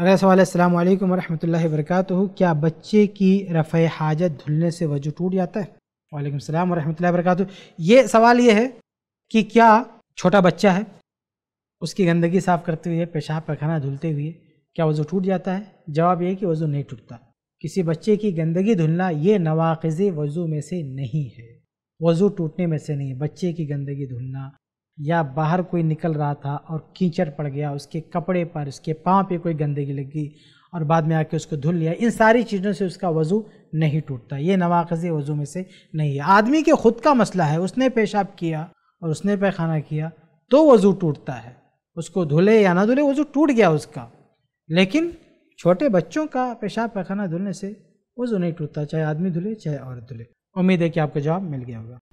अगला सवाल अस्सलाम वालेकुम वरहमतुल्लाहि वबरकातुहू क्या बच्चे की रफ़ हाजत धुलने से वजू टूट जाता है वालेकुम सलाम वरहमतुल्लाहि वबरकातुहू ये सवाल ये है कि क्या छोटा बच्चा है उसकी गंदगी साफ़ करते हुए पेशाब पैखाना धुलते हुए क्या वज़ू टूट जाता है जवाब ये कि वज़ू नहीं टूटता किसी बच्चे की गंदगी धुलना ये नवाकज़ वज़ू में से नहीं है वज़ू टूटने में से नहीं है बच्चे की गंदगी धुलना या बाहर कोई निकल रहा था और कीचड़ पड़ गया उसके कपड़े पर उसके पाँव पे कोई गंदगी लगी और बाद में आके उसको धुल लिया इन सारी चीज़ों से उसका वज़ू नहीं टूटता ये नवाकज़ वज़ू में से नहीं है आदमी के ख़ुद का मसला है उसने पेशाब किया और उसने पैखाना किया तो वज़ू टूटता है उसको धुले या ना धुले वज़ू टूट गया उसका लेकिन छोटे बच्चों का पेशाब पैखाना धुलने से वज़ू नहीं टूटता चाहे आदमी धुले चाहे औरत धुले उम्मीद है कि आपको जवाब मिल गया होगा